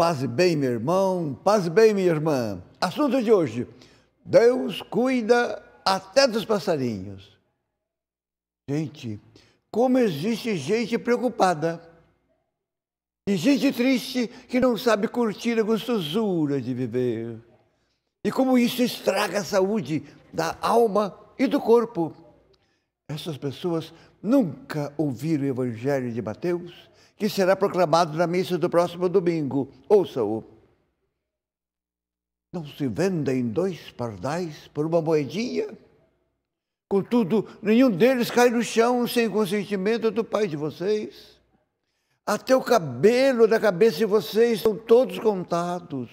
Paz e bem, meu irmão, paz e bem, minha irmã. Assunto de hoje: Deus cuida até dos passarinhos. Gente, como existe gente preocupada e gente triste que não sabe curtir a gostosura de viver. E como isso estraga a saúde da alma e do corpo. Essas pessoas nunca ouviram o Evangelho de Mateus que será proclamado na missa do próximo domingo. Ouça-o. Não se vendem dois pardais por uma moedinha? Contudo, nenhum deles cai no chão sem consentimento do pai de vocês. Até o cabelo da cabeça de vocês são todos contados.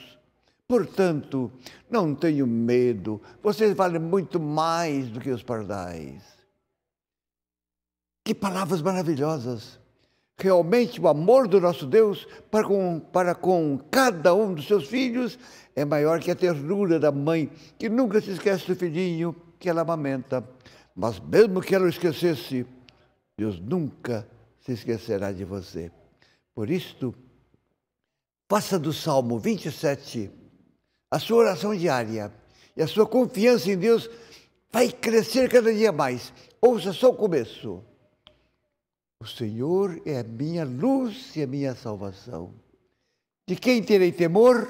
Portanto, não tenho medo, vocês valem muito mais do que os pardais. Que palavras maravilhosas! Realmente o amor do nosso Deus para com, para com cada um dos seus filhos é maior que a ternura da mãe, que nunca se esquece do filhinho que ela amamenta. Mas mesmo que ela o esquecesse, Deus nunca se esquecerá de você. Por isto, faça do Salmo 27 a sua oração diária e a sua confiança em Deus vai crescer cada dia mais. Ouça só o começo. O Senhor é a minha luz e a minha salvação. De quem terei temor?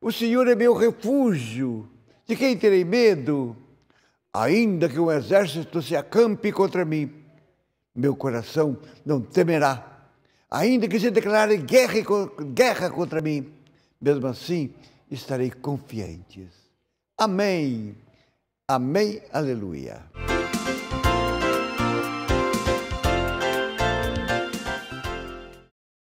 O Senhor é meu refúgio. De quem terei medo? Ainda que um exército se acampe contra mim, meu coração não temerá. Ainda que se declare guerra, guerra contra mim, mesmo assim estarei confiante. Amém. Amém. Aleluia.